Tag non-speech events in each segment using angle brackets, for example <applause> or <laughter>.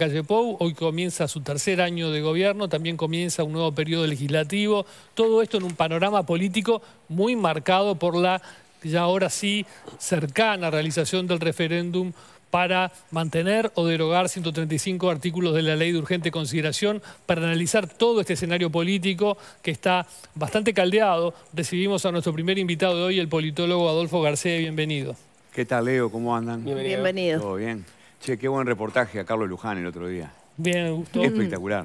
calle Pou. Hoy comienza su tercer año de gobierno, también comienza un nuevo periodo legislativo. Todo esto en un panorama político muy marcado por la ya ahora sí cercana realización del referéndum para mantener o derogar 135 artículos de la ley de urgente consideración para analizar todo este escenario político que está bastante caldeado. Recibimos a nuestro primer invitado de hoy, el politólogo Adolfo García. Bienvenido. ¿Qué tal, Leo? ¿Cómo andan? Bienvenido. Bienvenido. Todo bien. Che, qué buen reportaje a Carlos Luján el otro día. Bien, gustó. Espectacular.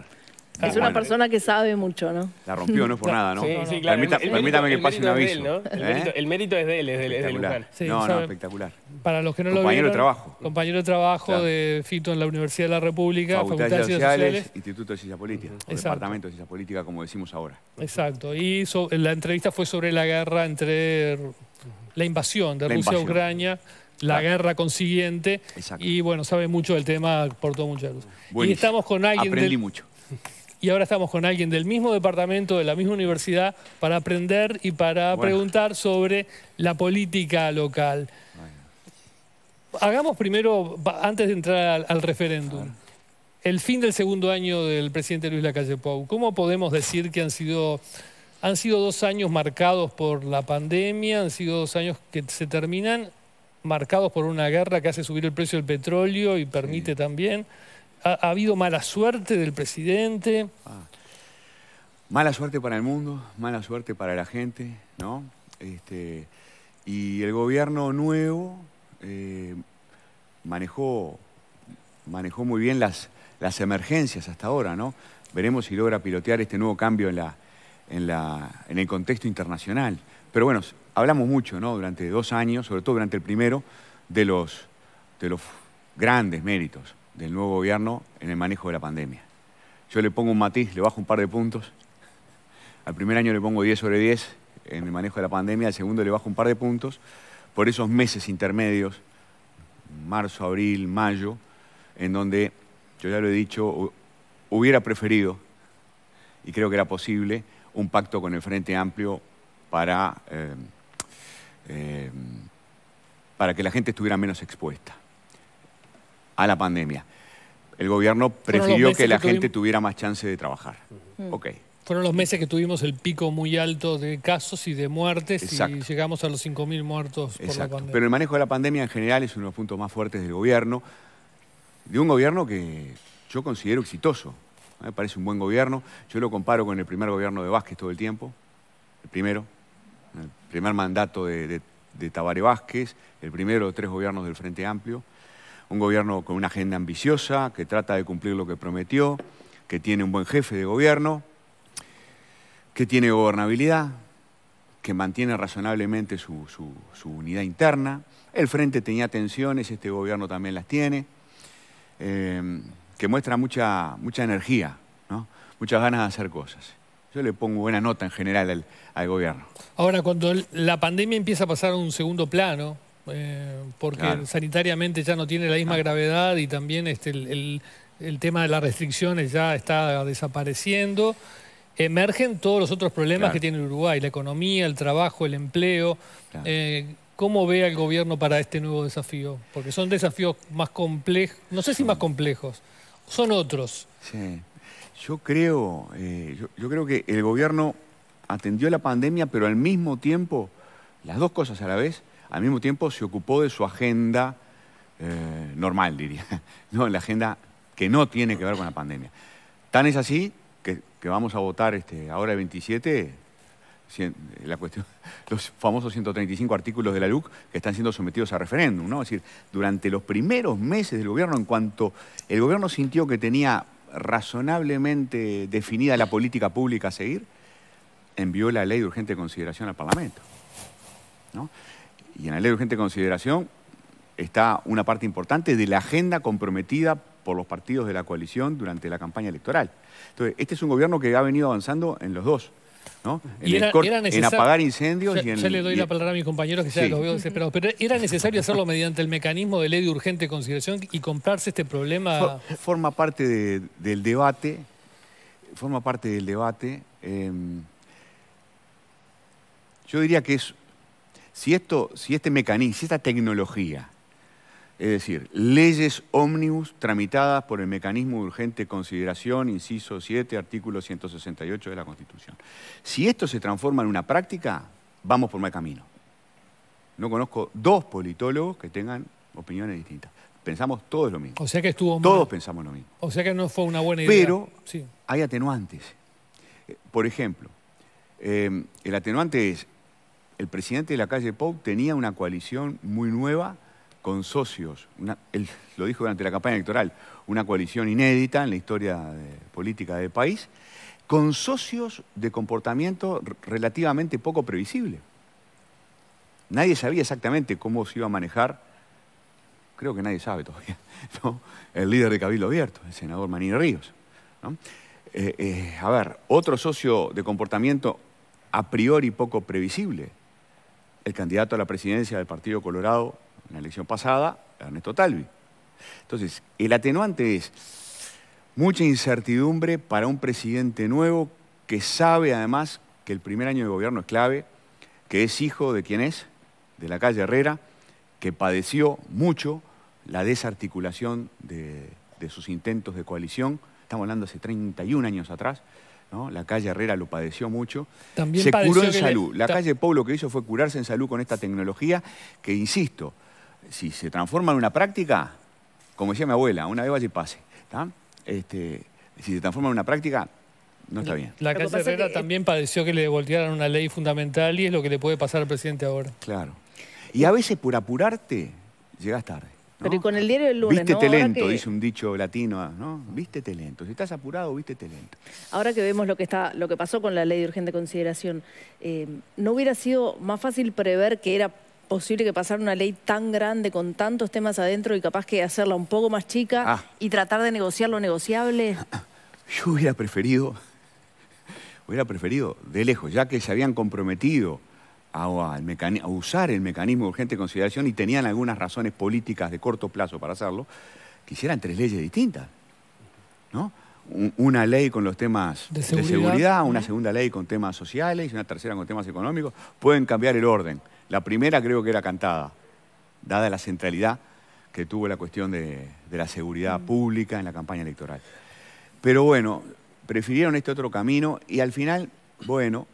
Mm. Es una persona que sabe mucho, ¿no? La rompió, no es por <laughs> nada, ¿no? Sí, sí, claro. permítame que pase un aviso. ¿Eh? el, mérito, es de él, es de, Luján. No, no, espectacular. Para los que no lo Compañero de trabajo. Compañero de trabajo de Fito en la Universidad de la República, Facultad de Ciencias Sociales, Instituto de Ciencia Política, Departamento de Ciencia Política, como decimos ahora. Exacto. Y la entrevista fue sobre la guerra entre la invasión de Rusia a Ucrania la guerra consiguiente. Y bueno, sabe mucho del tema, portó mucha luz. Y estamos con alguien. del... mucho. Y ahora estamos con alguien del mismo departamento, de la misma universidad, para aprender y para preguntar sobre la política local. Hagamos primero, antes de entrar al, referéndum, el fin del segundo año del presidente Luis Lacalle Pou. ¿Cómo podemos decir que han sido han sido dos años marcados por la pandemia, han sido dos años que se terminan marcados por una guerra que hace subir el precio del petróleo y permite también. Ha, habido mala suerte del presidente. Ah. Mala suerte para el mundo, mala suerte para la gente, ¿no? Este, y el gobierno nuevo eh, manejó, manejó muy bien las, emergencias hasta ahora, ¿no? Veremos si logra pilotear este nuevo cambio en, la, en, la, en el contexto internacional. Pero bueno, hablamos mucho, Durante dos años, sobre todo durante el primero, de los, de los grandes méritos del nuevo gobierno en el manejo de la pandemia. Yo le pongo un matiz, le bajo un par de puntos. Al primer año le pongo 10 sobre 10 en el manejo de la pandemia, al segundo le bajo un par de puntos. Por esos meses intermedios, marzo, abril, mayo, en donde, yo ya lo he dicho, hubiera preferido, y creo que era posible, un pacto con el Frente Amplio para eh, Em, para que la gente estuviera menos expuesta a la pandemia. El gobierno prefirió que la gente tuviera más chance de trabajar. Fueron los meses que tuvimos el pico muy alto de casos y de muertes y llegamos a los 5.000 muertos por la pandemia. Pero el manejo de la pandemia en general es uno de los puntos más fuertes del gobierno, de un gobierno que yo considero exitoso. Me ¿eh? parece un buen gobierno. Yo lo comparo con el primer gobierno de Vázquez todo el tiempo, el primero, el primer mandato de, de, Tabaré Vázquez, el primero de tres gobiernos del Frente Amplio, un gobierno con una agenda ambiciosa, que trata de cumplir lo que prometió, que tiene un buen jefe de gobierno, que tiene gobernabilidad, que mantiene razonablemente su, unidad interna. El Frente tenía tensiones, este gobierno también las tiene, eh, que muestra mucha, mucha energía, muchas ganas de hacer cosas. Yo le pongo buena nota en general al, gobierno. Ahora, cuando la pandemia empieza a pasar a un segundo plano, eh, porque sanitariamente ya no tiene la misma ah. gravedad y también este, el, tema de las restricciones ya está desapareciendo, emergen todos los otros problemas que tiene Uruguay, la economía, el trabajo, el empleo. Eh, ¿Cómo ve al gobierno para este nuevo desafío? Porque son desafíos más complejos, no sé si más complejos, son otros. Sí. Yo creo, eh, yo, creo que el gobierno atendió la pandemia, pero al mismo tiempo, las dos cosas a la vez, al mismo tiempo se ocupó de su agenda eh, normal, diría, <laughs> no, la agenda que no tiene que ver con la pandemia. Tan es así que, vamos a votar este, ahora el 27 eh, la cuestión, <laughs> los famosos 135 artículos de la LUC que están siendo sometidos a referéndum. ¿no? Es decir, durante los primeros meses del gobierno, en cuanto el gobierno sintió que tenía razonablemente definida la política pública a seguir, envió la ley de urgente consideración al Parlamento. Y en la ley de urgente consideración está una parte importante de la agenda comprometida por los partidos de la coalición durante la campaña electoral. Entonces, este es un gobierno que ha venido avanzando en los dos. ¿no? En, era, apagar incendios ya, y le doy la palabra a mis compañeros que ya los veo desesperados. Pero era necesario hacerlo mediante el mecanismo de ley de urgente consideración y comprarse este problema... Forma parte del debate, forma parte del debate. Em, yo diría que es... Si, esto, si este mecanismo, si esta tecnología es decir, leyes ómnibus tramitadas por el mecanismo de urgente consideración, inciso 7, artículo 168 de la Constitución. Si esto se transforma en una práctica, vamos por mal camino. No conozco dos politólogos que tengan opiniones distintas. Pensamos todos lo mismo. O sea que estuvo Todos pensamos lo mismo. O sea que no fue una buena idea. Pero hay atenuantes. Eh, por ejemplo, eh, el atenuante es, el presidente de la calle pau tenía una coalición muy nueva con socios, lo dijo durante la campaña electoral, una coalición inédita en la historia política del país, con socios de comportamiento relativamente poco previsible. Nadie sabía exactamente cómo se iba a manejar, creo que nadie sabe todavía, <laughs> el líder de Cabildo Abierto, el senador Manino Ríos. Eh, eh, a ver, otro socio de comportamiento a priori poco previsible, el candidato a la presidencia del Partido Colorado, en la elección pasada, Ernesto Talvi. Entonces, el atenuante es mucha incertidumbre para un presidente nuevo que sabe además que el primer año de gobierno es clave, que es hijo de quién es, de la calle Herrera, que padeció mucho la desarticulación de, sus intentos de coalición, estamos hablando hace 31 años atrás, ¿no? La calle Herrera lo padeció mucho. También se curó en salud. La calle Pueblo lo que hizo fue curarse en salud con esta tecnología que, insisto, si se transforma en una práctica, como decía mi abuela, una vez vaya y pase, este, si se transforma en una práctica, no está bien. La Casa Herrera eh, también padeció que le voltearan una ley fundamental y es lo que le puede pasar al presidente ahora. Claro. Y a veces por apurarte, llegas tarde. Pero y con el diario del lunes, Vístete lento, dice un dicho latino, ¿no? Vístete lento. Si estás apurado, vístete lento. Ahora que vemos lo que, está, lo que pasó con la ley de urgente consideración, eh, ¿no hubiera sido más fácil prever que era posible que pasar una ley tan grande con tantos temas adentro y capaz que hacerla un poco más chica ah. y tratar de negociar lo negociable? <clears throat> Yo hubiera preferido, hubiera preferido de lejos, ya que se habían comprometido a, usar el mecanismo de urgente consideración y tenían algunas razones políticas de corto plazo para hacerlo, que hicieran tres leyes distintas. ¿no? una ley con los temas de seguridad, una segunda ley con temas sociales y una tercera con temas económicos, pueden cambiar el orden. La primera creo que era cantada, dada la centralidad que tuvo la cuestión de, la seguridad pública en la campaña electoral. Pero bueno, prefirieron este otro camino y al final, bueno,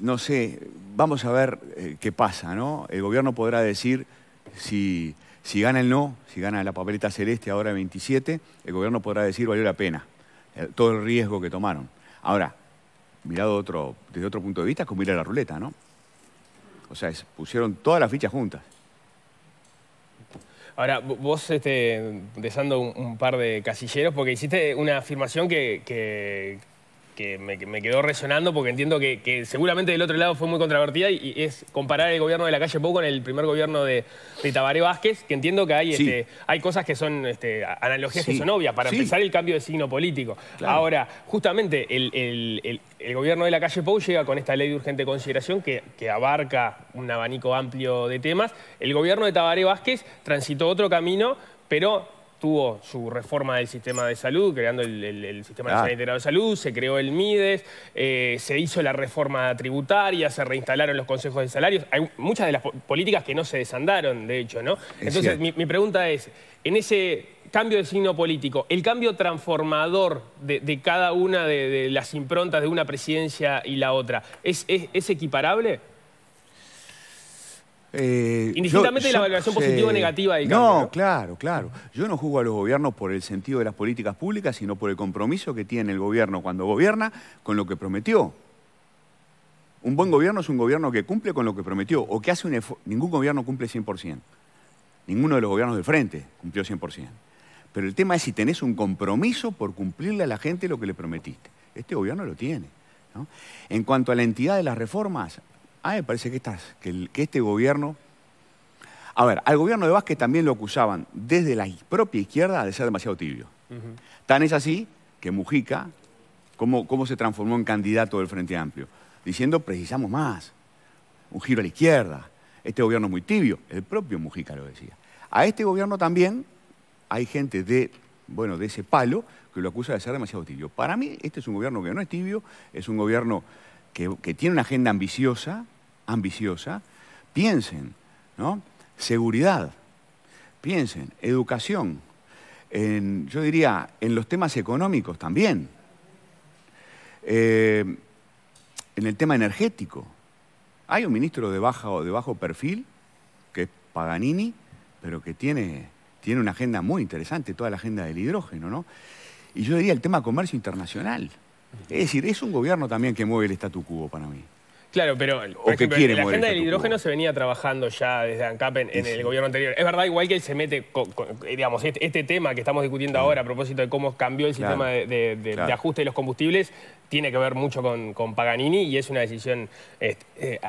no sé, vamos a ver eh, qué pasa, ¿no? El gobierno podrá decir si, gana el no, si gana la papeleta celeste ahora 27, el gobierno podrá decir valió la pena, eh, todo el riesgo que tomaron. Ahora, mirado otro, desde otro punto de vista, como mira la ruleta, ¿no? O sea, pusieron todas las fichas juntas. Ahora, vos, desando este, un, par de casilleros, porque hiciste una afirmación que que me, quedó resonando porque entiendo que, seguramente del otro lado fue muy controvertida y, es comparar el gobierno de la calle Pou con el primer gobierno de, de Tabaré Vázquez, que entiendo que hay, este, hay cosas que son este, analogías que son obvias, para empezar el cambio de signo político. Ahora, justamente el, gobierno de la calle Pou llega con esta ley de urgente consideración que, que abarca un abanico amplio de temas. El gobierno de Tabaré Vázquez transitó otro camino, pero tuvo su reforma del sistema de salud, creando el, sistema integrado de salud, se creó el MIDES, eh, se hizo la reforma tributaria, se reinstalaron los consejos de salarios. Hay muchas de las políticas que no se desandaron, de hecho, ¿no? Entonces, mi, pregunta es, en ese cambio de signo político, el cambio transformador de, cada una de, las improntas de una presidencia y la otra, es equiparable? Eh, la valoración positiva o negativa del cambio. No, claro, claro. Yo no juzgo a los gobiernos por el sentido de las políticas públicas, sino por el compromiso que tiene el gobierno cuando gobierna con lo que prometió. Un buen gobierno es un gobierno que cumple con lo que prometió o que hace un Ningún gobierno cumple 100%. Ninguno de los gobiernos del frente cumplió 100%. Pero el tema es si tenés un compromiso por cumplirle a la gente lo que le prometiste. Este gobierno lo tiene. En cuanto a la entidad de las reformas, me parece que, este gobierno... A ver, al gobierno de Vázquez también lo acusaban desde la propia izquierda de ser demasiado tibio. Tan es así que Mujica, cómo, cómo se transformó en candidato del Frente Amplio, diciendo precisamos más, un giro a la izquierda, este gobierno es muy tibio, el propio Mujica lo decía. A este gobierno también hay gente de, bueno, de ese palo que lo acusa de ser demasiado tibio. Para mí este es un gobierno que no es tibio, es un gobierno que tiene una agenda ambiciosa, ambiciosa, piensen, ¿no? Seguridad, piensen, educación, en, yo diría, en los temas económicos también, eh, en el tema energético. Hay un ministro de bajo, de bajo perfil, que es Paganini, pero que tiene, tiene una agenda muy interesante, toda la agenda del hidrógeno, ¿no? Y yo diría el tema comercio internacional. Es decir, es un gobierno también que mueve el statu quo para mí. Claro, pero la agenda del hidrógeno se venía trabajando ya desde ANCAP en, el gobierno anterior. Es verdad, igual que él se mete, con, digamos, este, este, tema que estamos discutiendo ahora a propósito de cómo cambió el sistema de, ajuste de los combustibles, tiene que ver mucho con, Paganini y es una decisión eh,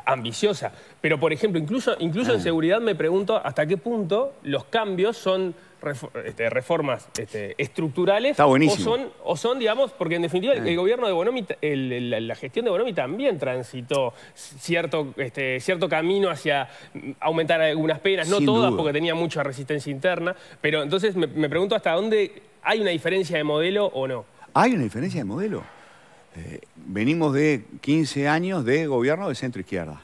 ambiciosa. Pero, por ejemplo, incluso, incluso en mm. seguridad me pregunto hasta qué punto los cambios son este, reformas este, estructurales o son o son digamos porque en definitiva el, gobierno de Bonomi la gestión de Bonomi también transitó cierto este, cierto camino hacia aumentar algunas penas no todas porque tenía mucha resistencia interna pero entonces me pregunto hasta dónde hay una diferencia de modelo o no hay una diferencia de modelo eh, venimos de 15 años de gobierno de centro izquierda.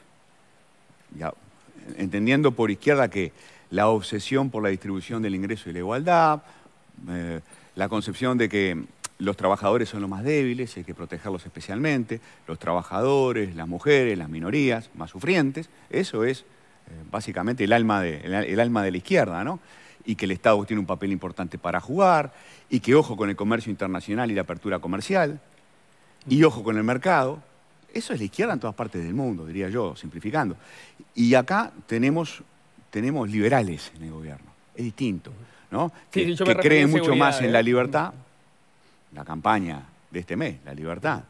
entendiendo por izquierda que la obsesión por la distribución del ingreso y la igualdad, eh, la concepción de que los trabajadores son los más débiles, hay que protegerlos especialmente, los trabajadores, las mujeres, las minorías más sufrientes, eso es eh, básicamente el alma, de, alma de la izquierda, ¿no? y que el Estado tiene un papel importante para jugar, y que ojo con el comercio internacional y la apertura comercial, y ojo con el mercado. Eso es la izquierda en todas partes del mundo, diría yo, simplificando. Y acá tenemos, tenemos liberales en el gobierno. Es distinto, ¿no? que, creen mucho más en ¿eh? la libertad. La campaña de este mes, la libertad,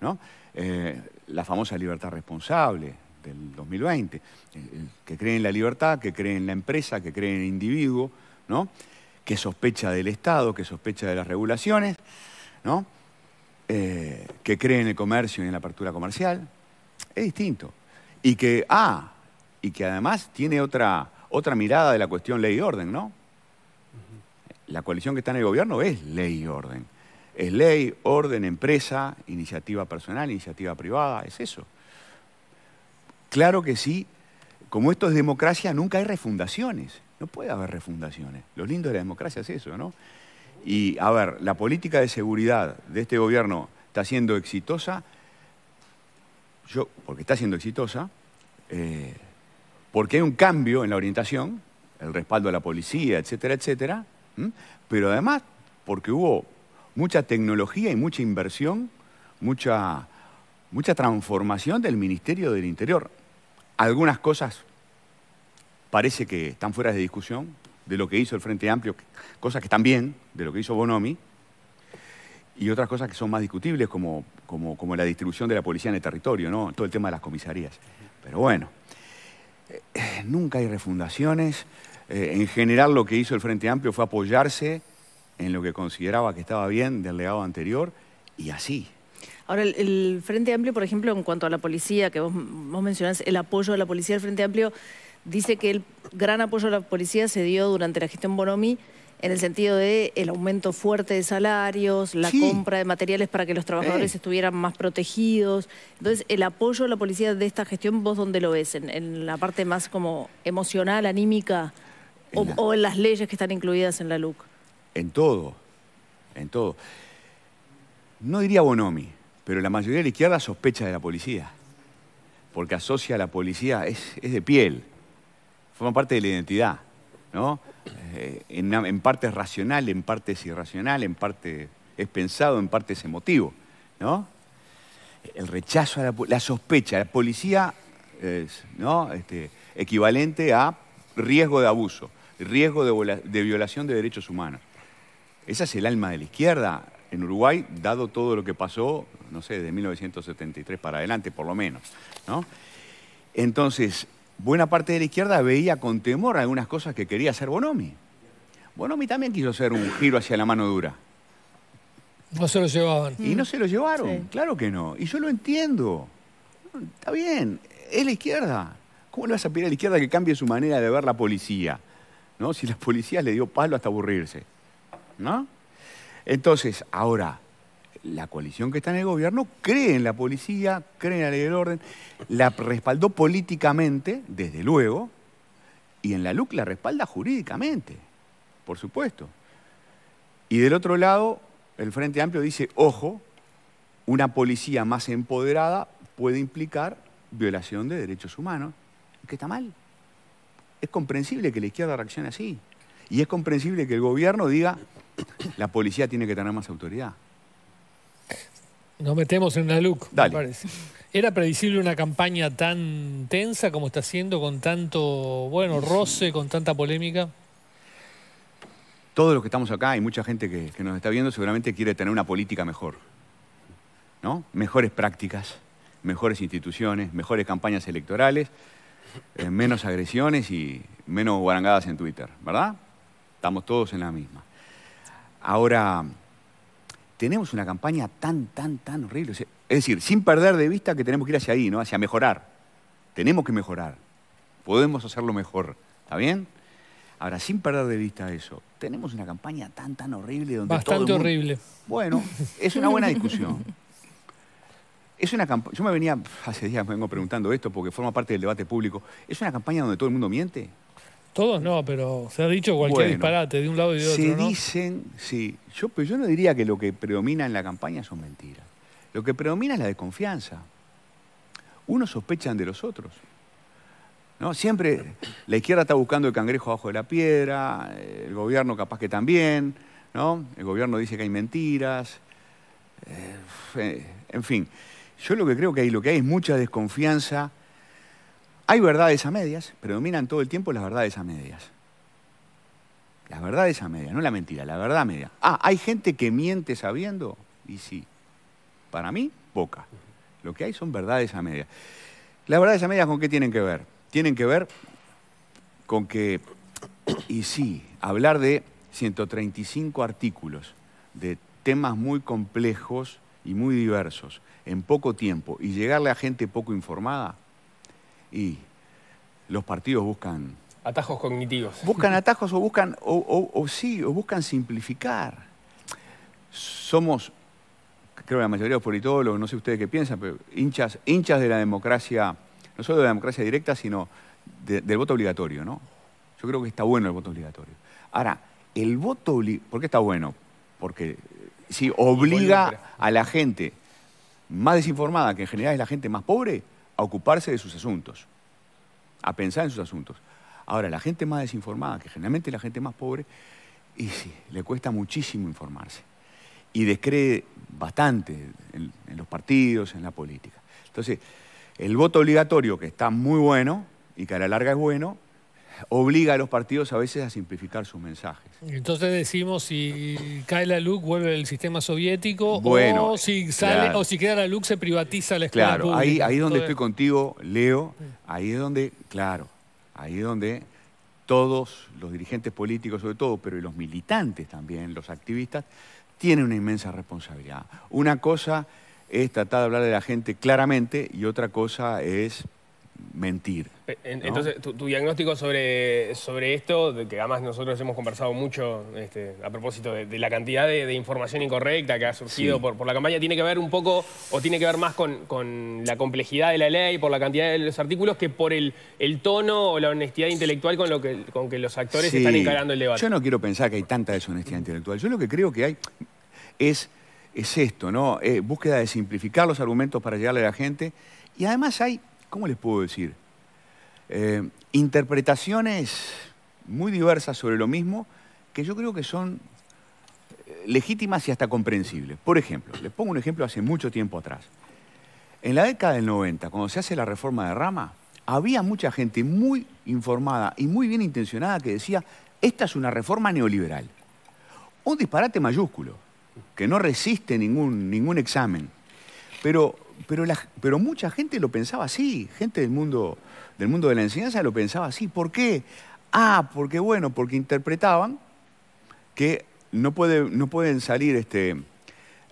¿no? Eh, la famosa libertad responsable del 2020, eh, que creen en la libertad, que creen en la empresa, que creen en el individuo, ¿no? que sospecha del Estado, que sospecha de las regulaciones, ¿no? Eh, que cree en el comercio y en la apertura comercial, es distinto. Y que, ah, y que además tiene otra, otra mirada de la cuestión ley y orden, ¿no? La coalición que está en el gobierno es ley y orden. Es ley, orden, empresa, iniciativa personal, iniciativa privada, es eso. Claro que sí, como esto es democracia, nunca hay refundaciones. No puede haber refundaciones. Lo lindo de la democracia es eso, ¿no? Y a ver, la política de seguridad de este gobierno está siendo exitosa, yo, porque está siendo exitosa, eh, porque hay un cambio en la orientación, el respaldo a la policía, etcétera, etcétera, pero además porque hubo mucha tecnología y mucha inversión, mucha, mucha transformación del Ministerio del Interior. Algunas cosas parece que están fuera de discusión, de lo que hizo el Frente Amplio, cosas que están bien, de lo que hizo Bonomi, y otras cosas que son más discutibles, como, como, la distribución de la policía en el territorio, ¿no? todo el tema de las comisarías. Pero bueno, eh, nunca hay refundaciones. Eh, en general lo que hizo el Frente Amplio fue apoyarse en lo que consideraba que estaba bien del legado anterior y así. Ahora, el, Frente Amplio, por ejemplo, en cuanto a la policía, que vos, vos mencionás, el apoyo de la policía del Frente Amplio dice que el gran apoyo a la policía se dio durante la gestión Bonomi en el sentido de el aumento fuerte de salarios, la compra de materiales para que los trabajadores eh. estuvieran más protegidos. Entonces, el apoyo a la policía de esta gestión, ¿vos dónde lo ves? ¿En, la parte más como emocional, anímica, o, en las leyes que están incluidas en la LUC? En todo, en todo. No diría Bonomi, pero la mayoría de la izquierda sospecha de la policía, porque asocia a la policía, es, es de piel forman parte de la identidad, ¿no? Eh, en, parte es racional, en parte es irracional, en parte es pensado, en parte es emotivo, ¿no? El rechazo a la, la sospecha, la policía, es, ¿no? Este, equivalente a riesgo de abuso, riesgo de, de violación de derechos humanos. Esa es el alma de la izquierda en Uruguay, dado todo lo que pasó, no sé, desde 1973 para adelante, por lo menos, ¿no? Entonces, buena parte de la izquierda veía con temor algunas cosas que quería hacer Bonomi. Bonomi también quiso hacer un giro hacia la mano dura. No se lo llevaban. Y no se lo llevaron, claro que no. Y yo lo entiendo. Está bien, es la izquierda. ¿Cómo le vas a pedir a la izquierda que cambie su manera de ver la policía? ¿No? Si la policía le dio palo hasta aburrirse. ¿No? Entonces, ahora, la coalición que está en el gobierno cree en la policía, cree en la ley del orden, la respaldó políticamente, desde luego, y en la LUC la respalda jurídicamente, por supuesto. Y del otro lado, el Frente Amplio dice, ojo, una policía más empoderada puede implicar violación de derechos humanos, que está mal. Es comprensible que la izquierda reaccione así. Y es comprensible que el gobierno diga, <coughs> la policía tiene que tener más autoridad. Nos metemos en la look, me parece. ¿Era previsible una campaña tan tensa como está siendo, con tanto, bueno, roce, con tanta polémica? Todos los que estamos acá y mucha gente que, nos está viendo seguramente quiere tener una política mejor. ¿No? Mejores prácticas, mejores instituciones, mejores campañas electorales, eh, menos agresiones y menos guarangadas en Twitter, ¿verdad? Estamos todos en la misma. Ahora, tenemos una campaña tan, tan, tan horrible. Es decir, sin perder de vista que tenemos que ir hacia ahí, ¿no? Hacia mejorar. Tenemos que mejorar. Podemos hacerlo mejor. ¿Está bien? Ahora, sin perder de vista eso, tenemos una campaña tan, tan horrible donde Bastante todo horrible. Bueno, es una buena discusión. Es una Yo me venía, <laughs> hace días vengo preguntando esto porque forma parte del debate público. ¿Es una campaña donde todo el mundo miente? Todos no, pero se ha dicho cualquier disparate de un lado y de otro. Se dicen, sí, yo, pero yo no diría que lo que predomina en la campaña son mentiras. Lo que predomina es la desconfianza. Unos sospechan de los otros. ¿no? Siempre la izquierda está buscando el cangrejo abajo de la piedra, el gobierno capaz que también, ¿no? El gobierno dice que hay mentiras. Eh, en fin, yo lo que creo que hay, lo que hay es mucha desconfianza hay verdades a medias, predominan todo el tiempo las verdades a medias. Las verdades a medias, no la mentira, la verdad a media. Ah, hay gente que miente sabiendo, y sí. Para mí, poca. Lo que hay son verdades a medias. Las verdades a medias con qué tienen que ver? Tienen que ver con que, y sí, hablar de 135 artículos, de temas muy complejos y muy diversos, en poco tiempo, y llegarle a gente poco informada, y los partidos buscan... Atajos cognitivos. Buscan <laughs> atajos o buscan, o, sí, o buscan simplificar. Somos, creo que la mayoría de los politólogos, no sé ustedes qué piensan, pero hinchas, hinchas de la democracia, no solo de la democracia directa, sino del voto obligatorio, ¿no? Yo creo que está bueno el voto obligatorio. Ahora, el voto ¿por qué está bueno? Porque eh, si obliga a la gente más desinformada, que en general es la gente más pobre, a ocuparse de sus asuntos, a pensar en sus asuntos. Ahora, la gente más desinformada, que generalmente es la gente más pobre, y le cuesta muchísimo informarse. Y descree bastante en los partidos, en la política. Entonces, el voto obligatorio, que está muy bueno y que a la larga es bueno, obliga a los partidos a veces a simplificar sus mensajes. Entonces decimos si cae la luz vuelve el sistema soviético o si sale o si queda la luz se privatiza la escuela Claro, ahí ahí donde estoy contigo, Leo, mm. ahí es donde, claro, ahí es donde todos los dirigentes políticos sobre todo, pero los militantes también, los activistas tienen una inmensa responsabilidad. Una cosa es tratar de hablar de la gente claramente y otra cosa es mentir. Entonces, tu, diagnóstico sobre, sobre esto, que además nosotros hemos conversado mucho este, a propósito de, la cantidad de, información incorrecta que ha surgido por, la campaña, tiene que ver un poco, o tiene que ver más con, la complejidad de la ley, por la cantidad de los artículos, que por el, tono o la honestidad intelectual con, lo que, con que los actores están encarando el debate. Yo no quiero pensar que hay tanta deshonestidad intelectual. Yo lo que creo que hay es, es esto, ¿no? Eh, búsqueda de simplificar los argumentos para llegarle a la gente. Y además hay ¿cómo les puedo decir? Eh, interpretaciones muy diversas sobre lo mismo que yo creo que son eh, legítimas y hasta comprensibles. Por ejemplo, les pongo un ejemplo hace mucho tiempo atrás. En la década del 90, cuando se hace la reforma de Rama, había mucha gente muy informada y muy bien intencionada que decía, esta es una reforma neoliberal. Un disparate mayúsculo, que no resiste ningún, ningún examen. Pero pero, pero mucha gente lo pensaba así, gente del mundo, del mundo de la enseñanza lo pensaba así. ¿Por qué? Ah, porque bueno, porque interpretaban que no, puede, no pueden salir este,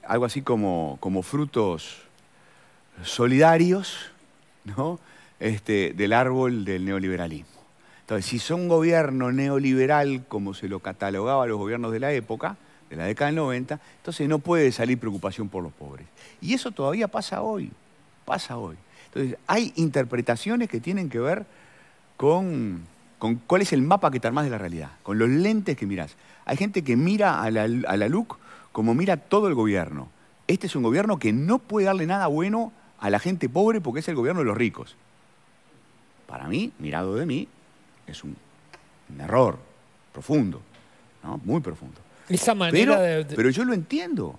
algo así como, frutos solidarios este, del árbol del neoliberalismo. Entonces, si son gobierno neoliberal, como se lo catalogaba los gobiernos de la época, de la década del 90, entonces no puede salir preocupación por los pobres. Y eso todavía pasa hoy, pasa hoy. Entonces, hay interpretaciones que tienen que ver con, con cuál es el mapa que te armás de la realidad, con los lentes que mirás. Hay gente que mira a la, a LUC como mira todo el gobierno. Este es un gobierno que no puede darle nada bueno a la gente pobre porque es el gobierno de los ricos. Para mí, mirado de mí, es un, error profundo, muy profundo. Esa manera pero, de... pero yo lo entiendo.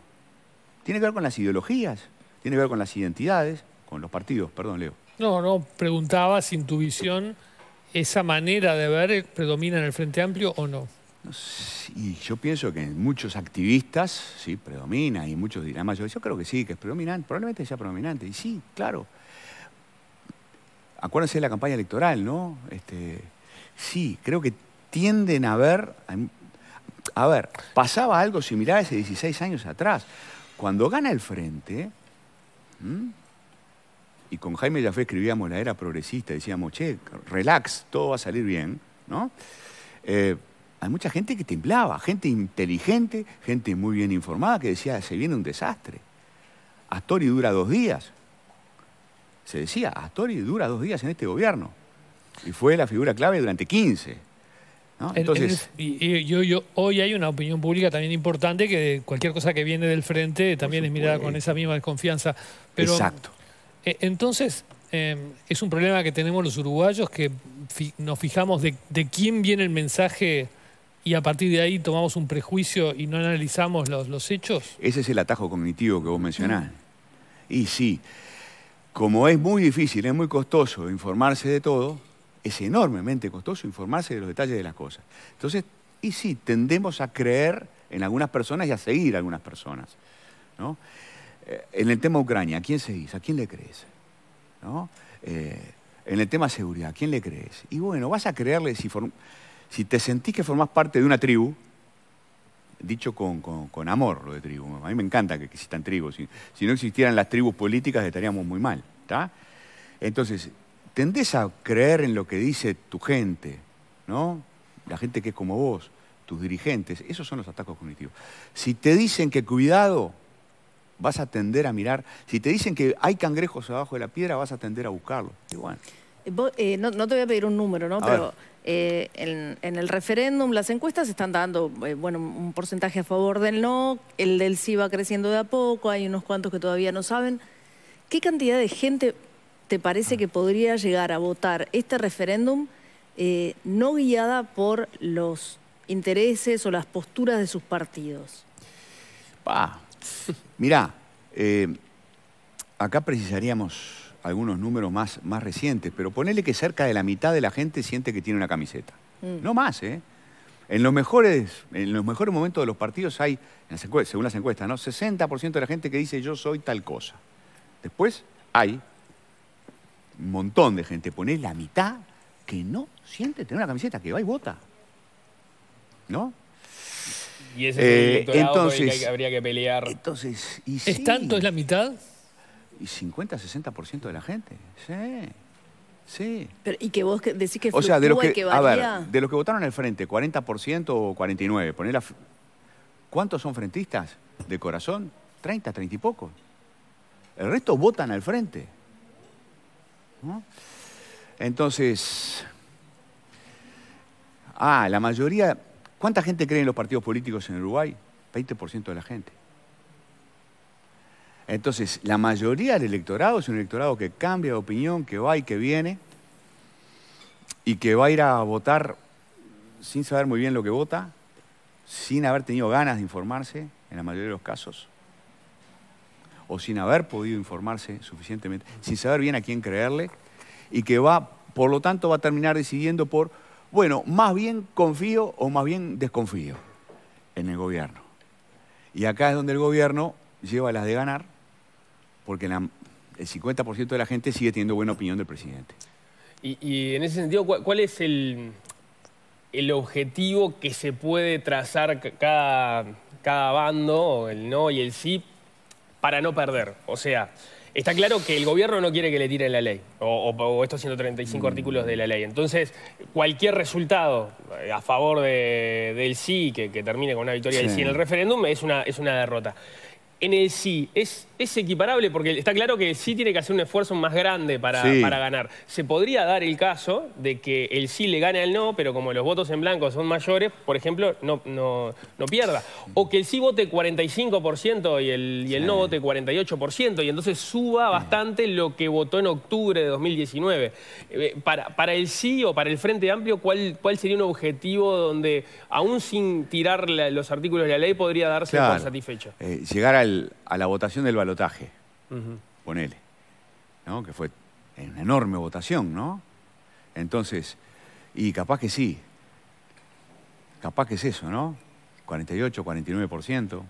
Tiene que ver con las ideologías, tiene que ver con las identidades, con los partidos, perdón, Leo. No, no, preguntaba si en tu visión esa manera de ver predomina en el Frente Amplio o no. Y yo pienso que en muchos activistas, sí, predomina, y muchos dirán, ah, yo, creo que sí, que es predominante, probablemente sea predominante, y sí, claro. Acuérdense de la campaña electoral, ¿no? Este, sí, creo que tienden a ver, a ver, pasaba algo similar hace 16 años atrás. Cuando gana el frente, y con Jaime Jaffé escribíamos la era progresista, decíamos, che, relax, todo va a salir bien, ¿no? Eh, hay mucha gente que temblaba, gente inteligente, gente muy bien informada que decía, se viene un desastre. Astori dura dos días. Se decía, Astori dura dos días en este gobierno. Y fue la figura clave durante 15. Entonces, y, hoy hay una opinión pública también importante que cualquier cosa que viene del frente también es mirada con esa misma desconfianza. Exacto. Eh, entonces, em, es un problema que tenemos los uruguayos que nos fijamos de, quién viene el mensaje y a partir de ahí tomamos un prejuicio y no analizamos los, los hechos. Ese es el atajo cognitivo que vos mencionás. Mm. Y sí, como es muy difícil, es muy costoso informarse de todo, es enormemente costoso informarse de los detalles de las cosas. Entonces, y sí, tendemos a creer en algunas personas y a seguir a algunas personas. Eh, en el tema Ucrania, ¿a quién seguís? ¿A quién le crees? Eh, en el tema seguridad, ¿a quién le crees? Y bueno, vas a creerle si, si te sentís que formás parte de una tribu, dicho con, amor lo de tribu, a mí me encanta que existan tribus, si, si no existieran las tribus políticas estaríamos muy mal. Entonces, tendés a creer en lo que dice tu gente, ¿no? La gente que es como vos, tus dirigentes, esos son los ataques cognitivos. Si te dicen que cuidado, vas a tender a mirar. Si te dicen que hay cangrejos abajo de la piedra, vas a tender a buscarlos. Eh, Igual. Eh, no, te voy a pedir un número, ¿no? Pero eh, en, el referéndum las encuestas están dando, bueno, un porcentaje a favor del no, el del sí va creciendo de a poco, hay unos cuantos que todavía no saben. ¿Qué cantidad de gente te parece que podría llegar a votar este referéndum eh, no guiada por los intereses o las posturas de sus partidos? <laughs> mirá, eh, acá precisaríamos algunos números más, más recientes, pero ponele que cerca de la mitad de la gente siente que tiene una camiseta. Mm. No más, ¿eh? En los, mejores, en los mejores momentos de los partidos hay, según las encuestas, ¿no? 60% de la gente que dice yo soy tal cosa. Después hay un montón de gente, ponés la mitad que no siente tener una camiseta, que va y vota. ¿No? Y ese es el eh, entonces, que habría que pelear. Entonces, y ¿Es tanto? ¿Es la mitad? Y 50, 60% de la gente. Sí. Sí. y que vos decís que o sea, de los que, A ver, de los que votaron al frente, 40% o 49, poner ¿Cuántos son frentistas de corazón? 30, 30 y poco. El resto votan al frente. ¿Mm? Entonces, ah, la mayoría, ¿cuánta gente cree en los partidos políticos en Uruguay? 20% de la gente. Entonces, la mayoría del electorado es un electorado que cambia de opinión, que va y que viene, y que va a ir a votar sin saber muy bien lo que vota, sin haber tenido ganas de informarse, en la mayoría de los casos o sin haber podido informarse suficientemente, sin saber bien a quién creerle, y que va, por lo tanto, va a terminar decidiendo por, bueno, más bien confío o más bien desconfío en el gobierno. Y acá es donde el gobierno lleva las de ganar, porque el 50% de la gente sigue teniendo buena opinión del presidente. Y, en ese sentido, ¿cuál, es el, objetivo que se puede trazar cada, cada bando, el no y el sí, para no perder. O sea, está claro que el gobierno no quiere que le tiren la ley, o, estos 135 mm. artículos de la ley. Entonces, cualquier resultado eh, a favor del sí, que, termine con una victoria del sí en el referéndum, es una, es una derrota en el sí es, es equiparable? Porque está claro que el sí tiene que hacer un esfuerzo más grande para, ganar. Se podría dar el caso de que el sí le gane al no, pero como los votos en blanco son mayores, por ejemplo, no, no, pierda. O que el sí vote 45% y el, y el no vote 48%, y entonces suba bastante lo que votó en octubre de 2019. Eh, para, para el sí o para el Frente Amplio, ¿cuál, cuál sería un objetivo donde, aún sin tirar los artículos de la ley, podría darse claro. satisfecho? Eh, llegar al a la votación del balotaje, ponele, que fue una enorme votación, ¿no? Entonces, y capaz que sí, capaz que es eso, ¿no? 48, 49%.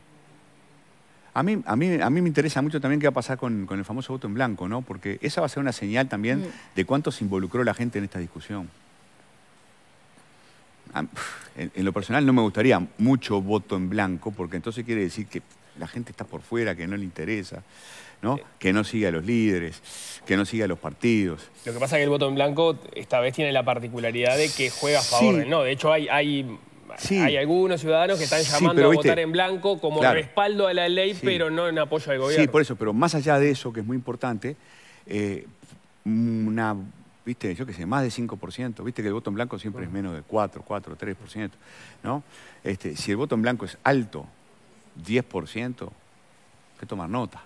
A mí, a, mí, a mí me interesa mucho también qué va a pasar con, el famoso voto en blanco, ¿no? Porque esa va a ser una señal también mm. de cuánto se involucró la gente en esta discusión. en, lo personal no me gustaría mucho voto en blanco, porque entonces quiere decir que la gente está por fuera, que no le interesa, ¿no? Que no sigue a los líderes, que no sigue a los partidos. Lo que pasa es que el voto en blanco esta vez tiene la particularidad de que juega a favor del no. De hecho, hay, hay, hay, algunos ciudadanos que están llamando a votar en blanco como respaldo a la ley, pero no en apoyo al gobierno. Sí, por eso, pero más allá de eso, que es muy importante, eh, una ¿viste? Yo qué sé, más de 5%. Viste que el voto en blanco siempre es mm. menos de 4, 4, 3%, ¿no? Este, si el voto en blanco es alto, 10%, hay que tomar nota.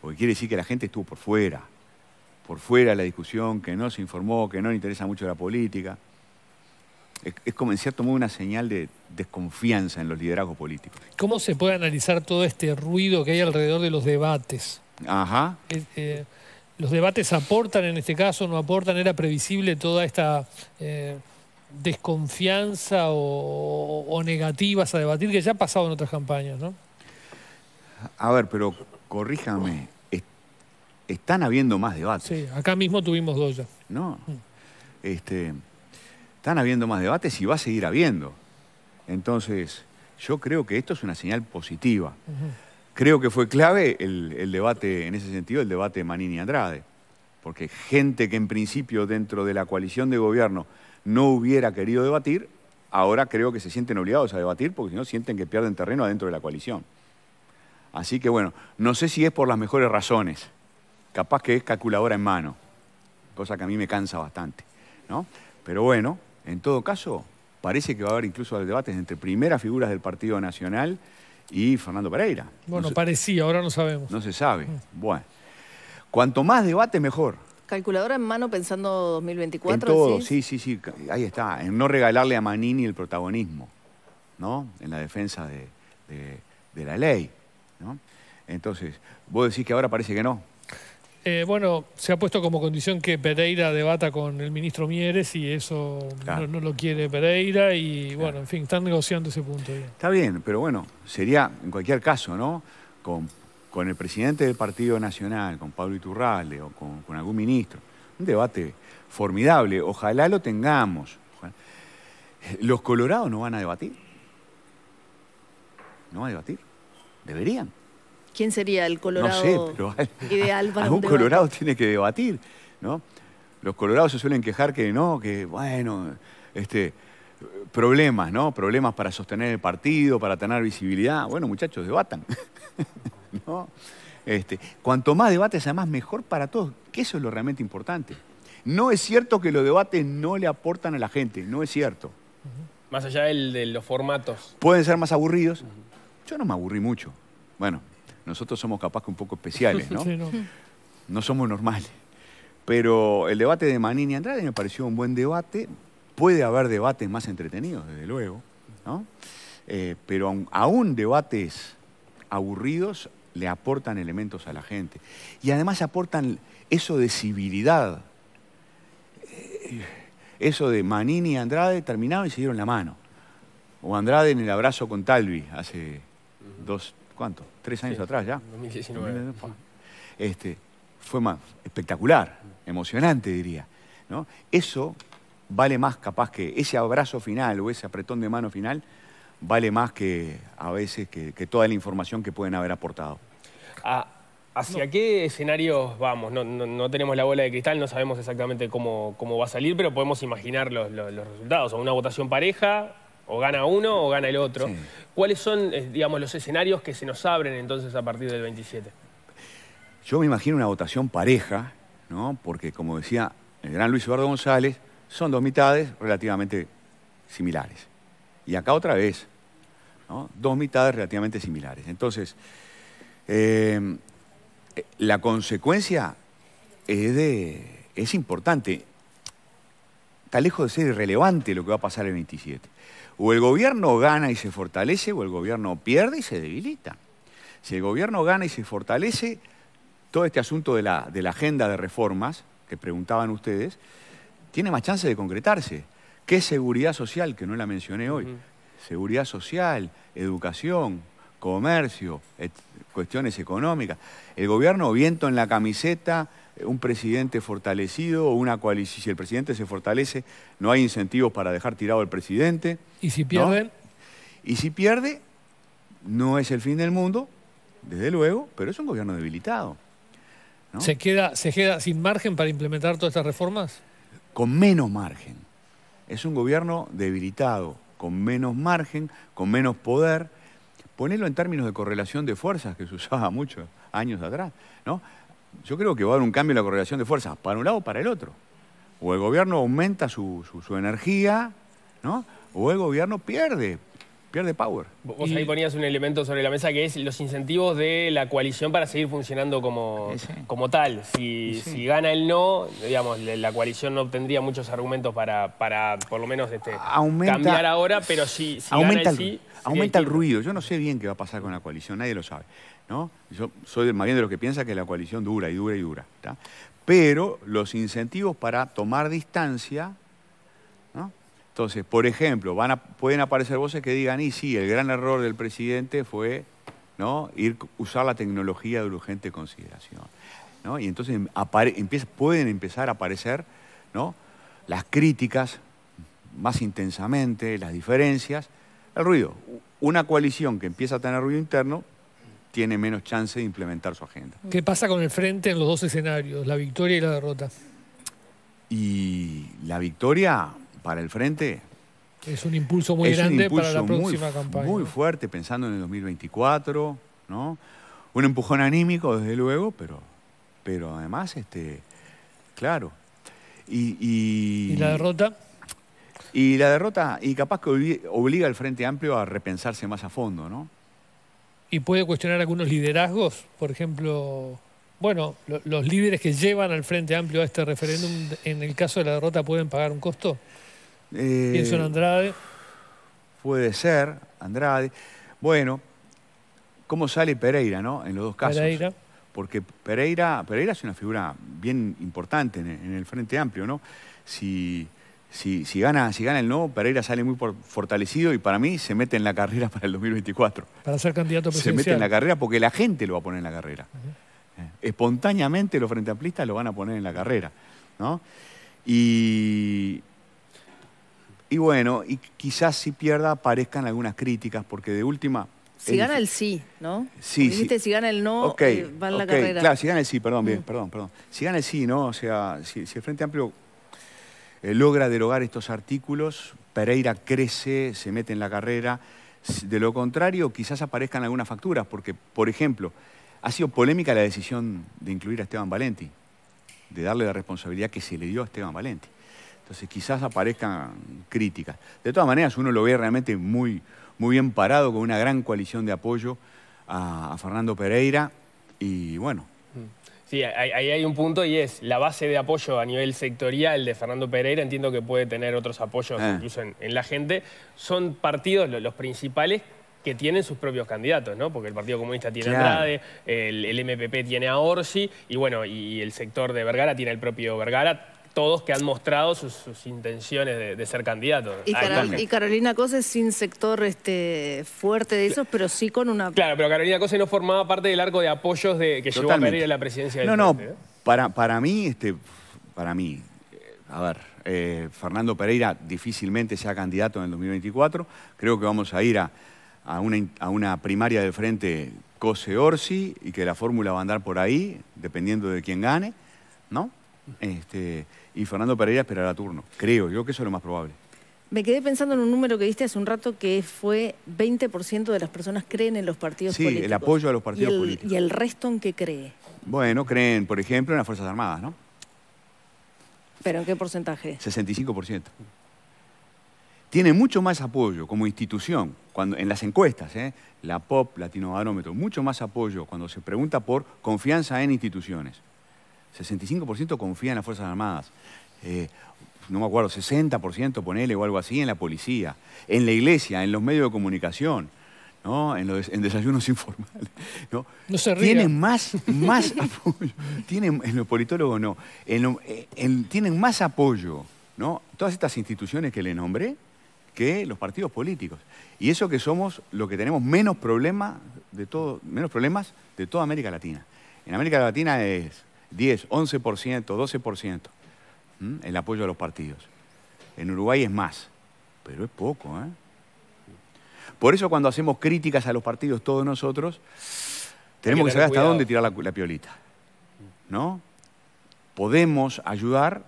Porque quiere decir que la gente estuvo por fuera, por fuera de la discusión, que no se informó, que no le interesa mucho la política. Es, como en cierto modo una señal de desconfianza en los liderazgos políticos. ¿Cómo se puede analizar todo este ruido que hay alrededor de los debates? Ajá. Eh, eh, ¿Los debates aportan en este caso, no aportan? ¿Era previsible toda esta eh, desconfianza o, o negativas a debatir que ya ha pasado en otras campañas, no? A ver, pero corríjame, están habiendo más debates. Sí, acá mismo tuvimos dos ya. No, mm. este, están habiendo más debates y va a seguir habiendo. Entonces, yo creo que esto es una señal positiva. Creo que fue clave el, el, debate, en ese sentido, el debate Manini-Andrade. Porque gente que en principio dentro de la coalición de gobierno no hubiera querido debatir, ahora creo que se sienten obligados a debatir porque si no sienten que pierden terreno adentro de la coalición. Así que bueno, no sé si es por las mejores razones. Capaz que es calculadora en mano, cosa que a mí me cansa bastante. ¿no? Pero bueno, en todo caso, parece que va a haber incluso debates entre primeras figuras del Partido Nacional y Fernando Pereira. Bueno, parecía, ahora no sabemos. No se sabe. Mm. Bueno, cuanto más debate, mejor. Calculadora en mano pensando 2024. ¿sí? sí, sí, ahí está. En no regalarle a Manini el protagonismo, ¿no? En la defensa de la ley. Entonces, vos decís que ahora parece que no. Eh, bueno, se ha puesto como condición que Pereira debata con el ministro Mieres y eso no, lo quiere Pereira y bueno, en fin, están negociando ese punto. Está bien, pero bueno, sería en cualquier caso, ¿no? Con, el presidente del Partido Nacional, con Pablo Iturralde o con, algún ministro. Un debate formidable, ojalá lo tengamos. Los colorados no van a debatir. No van a debatir. Deberían. ¿Quién sería el Colorado ideal algún un Colorado tiene que debatir, ¿no? Los colorados se suelen quejar que no, que bueno, este, problemas, ¿no? Problemas para sostener el partido, para tener visibilidad. Bueno, muchachos, debatan. <laughs> este, cuanto más debates, además, mejor para todos, que eso es lo realmente importante. No es cierto que los debates no le aportan a la gente, no es cierto. Más allá de los formatos. Pueden ser más aburridos, yo no me aburrí mucho. Bueno, nosotros somos capaz que un poco especiales, <laughs> ¿no? no. somos normales. Pero el debate de Manini y Andrade me pareció un buen debate. Puede haber debates más entretenidos, desde luego, ¿no? Eh, pero aún, aún debates aburridos le aportan elementos a la gente. Y además aportan eso de civilidad. Eh, eso de Manini y Andrade terminaron y se dieron la mano. O Andrade en el abrazo con Talvi hace dos, ¿cuánto? Tres años atrás ya. 2019. Este, fue más espectacular, emocionante diría. ¿no? Eso vale más capaz que ese abrazo final o ese apretón de mano final vale más que a veces que, toda la información que pueden haber aportado. ¿Hacia qué escenario vamos? No, tenemos la bola de cristal, no sabemos exactamente cómo, cómo va a salir, pero podemos imaginar los, los resultados. O una votación pareja, o gana uno o gana el otro. ¿Cuáles son, eh, digamos, los escenarios que se nos abren entonces a partir del 27? Yo me imagino una votación pareja, ¿no? Porque, como decía el gran Luis Eduardo González, son dos mitades relativamente similares. Y acá otra vez, ¿no? dos mitades relativamente similares. Entonces, eh, la consecuencia de, es importante. Está lejos de ser irrelevante lo que va a pasar el 27. O el gobierno gana y se fortalece, o el gobierno pierde y se debilita. Si el gobierno gana y se fortalece, todo este asunto de la, agenda de reformas que preguntaban ustedes, tiene más chance de concretarse. ¿Qué seguridad social, que no la mencioné hoy? Seguridad social, educación, comercio, cuestiones económicas. El gobierno viento en la camiseta, un presidente fortalecido o una coalición. Si el presidente se fortalece, no hay incentivos para dejar tirado al presidente. ¿Y si pierde? Y si pierde, no es el fin del mundo, desde luego, pero es un gobierno debilitado. ¿Se, queda, ¿Se queda sin margen para implementar todas estas reformas? Con menos margen. Es un gobierno debilitado, con menos margen, con menos poder. Ponelo en términos de correlación de fuerzas, que se usaba <laughs> muchos años atrás. ¿no? Yo creo que va a haber un cambio en la correlación de fuerzas, para un lado o para el otro. O el gobierno aumenta su, energía, ¿no? o el gobierno pierde pierde power. Vos ahí ponías un elemento sobre la mesa que es los incentivos de la coalición para seguir funcionando como, como tal. Si, gana el no, digamos, la coalición no obtendría muchos argumentos para, para por lo menos, este, cambiar ahora, pero si, gana el, sí... Aumenta el, ruido. Yo no sé bien qué va a pasar con la coalición, nadie lo sabe. ¿no? Yo soy más bien de los que piensa que la coalición dura y dura y dura. Pero los incentivos para tomar distancia entonces, por ejemplo, pueden aparecer voces que digan, y sí, el gran error del presidente fue ¿no? Ir, usar la tecnología de urgente consideración. Y entonces pueden empezar a aparecer ¿no? las críticas más intensamente, las diferencias, el ruido. Una coalición que empieza a tener ruido interno tiene menos chance de implementar su agenda. ¿Qué pasa con el frente en los dos escenarios, la victoria y la derrota? Y la victoria para el frente. Es un impulso muy grande para la próxima campaña. Muy fuerte, pensando en el 2024, ¿no? Un empujón anímico, desde luego, pero, pero además, este, claro. y, la derrota? Y la derrota, y capaz que obliga al Frente Amplio a repensarse más a fondo, ¿no? Y puede cuestionar algunos liderazgos, por ejemplo, bueno, los líderes que llevan al Frente Amplio a este referéndum, en el caso de la derrota, pueden pagar un costo. Eh, Pienso Andrade. Puede ser, Andrade. Bueno, ¿cómo sale Pereira, no? En los dos casos. Pereira. Porque Pereira, Pereira es una figura bien importante en, el Frente Amplio, ¿no? Si, si, si, gana, si gana el no, Pereira sale muy fortalecido y para mí se mete en la carrera <laughs> para el 2024. Para ser candidato presidencial. Se mete en la carrera porque la gente lo va a poner en la carrera. Eh, espontáneamente los frente amplistas lo van a poner en la carrera, ¿no? Y y bueno, y quizás si pierda aparezcan algunas críticas, porque de última... Si gana el sí, ¿no? si gana el no, eh, va en la carrera. Claro, si gana el sí, perdón, bien, mm. perdón, perdón. Si gana el sí, ¿no? O sea, si, el Frente Amplio eh, logra derogar estos artículos, Pereira crece, se mete en la carrera. De lo contrario, quizás aparezcan algunas facturas, porque, por ejemplo, ha sido polémica la decisión de incluir a Esteban Valenti, de darle la responsabilidad que se le dio a Esteban Valenti. Entonces quizás aparezcan críticas. De todas maneras, uno lo ve realmente muy, muy bien parado, con una gran coalición de apoyo a, Fernando Pereira y bueno. Mm. Sí, ahí hay, un punto y es la base de apoyo a nivel sectorial de Fernando Pereira, entiendo que puede tener otros apoyos eh. incluso en, la gente, son partidos los, principales que tienen sus propios candidatos, ¿no? Porque el Partido Comunista tiene a Andrade, el, MPP tiene a Orsi, y bueno, y, el sector de Vergara tiene el propio Vergara, todos que han mostrado sus, intenciones de, ser candidatos. Y, Carolina Cose sin sector este, fuerte de esos, pero sí con una... Claro, pero Carolina Cose no formaba parte del arco de apoyos de, que llegó llevó a Pereira la presidencia del No, no, para, para mí, este, para mí, a ver, eh, Fernando Pereira difícilmente sea candidato en el 2024. Creo que vamos a ir a, a, una, primaria del frente Cose-Orsi y que la fórmula va a andar por ahí, dependiendo de quién gane, ¿no? Este, y Fernando Pereira esperará turno. Creo yo que eso es lo más probable. Me quedé pensando en un número que viste hace un rato que fue 20% de las personas creen en los partidos políticos. Sí, el apoyo a los partidos políticos. ¿Y el resto en qué cree? Bueno, creen, por ejemplo, en las Fuerzas Armadas, ¿no? ¿Pero en qué porcentaje? 65%. Tiene mucho más apoyo como institución, cuando, en las encuestas, ¿eh? la POP, Latino Barómetro, mucho más apoyo cuando se pregunta por confianza en instituciones. 65% confía en las Fuerzas Armadas. Eh, no me acuerdo, 60% ponele o algo así en la policía, en la iglesia, en los medios de comunicación, ¿no? en, desayunos <laughs> informales. ¿no? se Tienen más, más <laughs> apoyo. Tienen, en los politólogos no. Eh, tienen más apoyo ¿no? todas estas instituciones que le nombré que los partidos políticos. Y eso que somos lo que tenemos menos, de todo, menos problemas de toda América Latina. En América Latina es 10, 11%, 12%, el apoyo a los partidos. En Uruguay es más, pero es poco. ¿eh? Por eso cuando hacemos críticas a los partidos todos nosotros, tenemos que, saber hasta dónde tirar la, piolita. ¿No? Podemos ayudar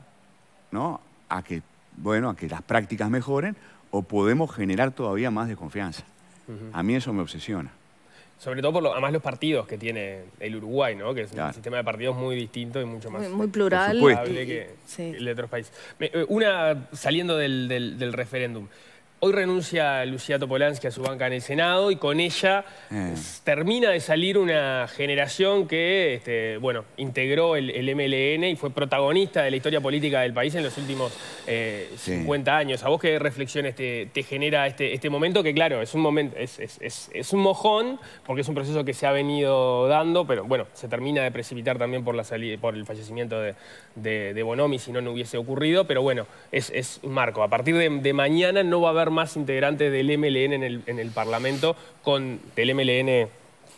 ¿no? a que, bueno, a que las prácticas mejoren o podemos generar todavía más desconfianza. A mí eso me obsesiona. Sobre todo por lo, además los partidos que tiene el Uruguay, ¿no? Que es un sistema de partidos muy distinto y mucho más... Muy, plural. que, el de otros países. Eh, una, saliendo del, del, del referéndum. Hoy renuncia Lucía Topolansky a su banca en el Senado y con ella eh. pues, termina de salir una generación que este, bueno, integró el, MLN y fue protagonista de la historia política del país en los últimos 50 eh, años. ¿A vos qué reflexiones te, genera este, este, momento? Que claro, es un, momento, es, un mojón porque es un proceso que se ha venido dando, pero bueno, se termina de precipitar también por, la por el fallecimiento de, Bonomi, si no, no hubiese ocurrido. Pero bueno, es, un marco. A partir de mañana no va a haber más integrante del MLN en el, en el Parlamento, con del MLN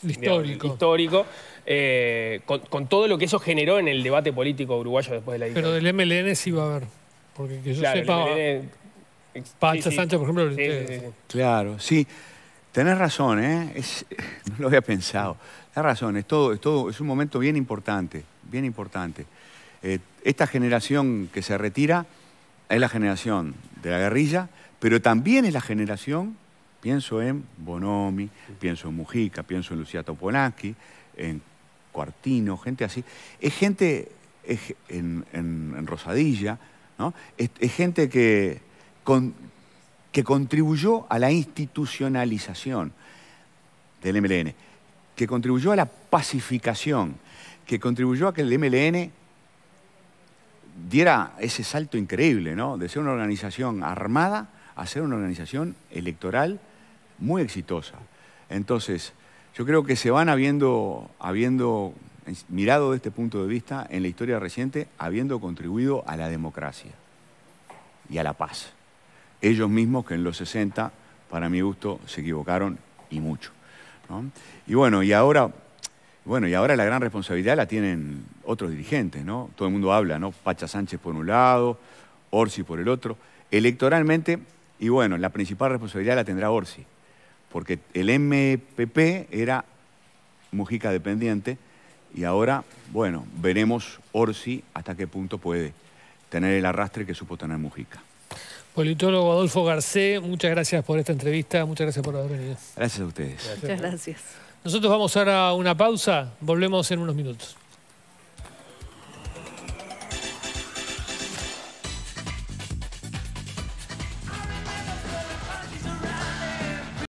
histórico, histórico eh, con, todo lo que eso generó en el debate político uruguayo después de la dictadura. Pero del MLN sí va a haber, porque que yo claro, sepa, Sánchez, por ejemplo, Claro, sí. Tenés razón, ¿eh? <laughs> no lo había pensado. Tenés razón, es, todo, es, todo, es un momento bien importante, bien importante. Eh, esta generación que se retira es la generación de la guerrilla, pero también es la generación, pienso en Bonomi, pienso en Mujica, pienso en Lucía Toponaki, en Cuartino, gente así. Es gente en, Rosadilla, es, gente que, que contribuyó a la institucionalización del MLN, que contribuyó a la pacificación, que contribuyó a que el MLN diera ese salto increíble, ¿no? De ser una organización armada a ser una organización electoral muy exitosa. Entonces, yo creo que se van habiendo, habiendo mirado desde este punto de vista en la historia reciente, habiendo contribuido a la democracia y a la paz. Ellos mismos que en los 60, para mi gusto, se equivocaron y mucho. Y bueno, y ahora bueno, y ahora la gran responsabilidad la tienen otros dirigentes, ¿no? Todo el mundo habla, ¿no? Pacha Sánchez por un lado, Orsi por el otro. Electoralmente y bueno, la principal responsabilidad la tendrá Orsi, porque el MPP era Mujica dependiente y ahora, bueno, veremos Orsi hasta qué punto puede tener el arrastre que supo tener Mujica. Politólogo Adolfo Garcé, muchas gracias por esta entrevista, muchas gracias por haber venido. Gracias a ustedes. Muchas gracias. Nosotros vamos ahora a una pausa, volvemos en unos minutos.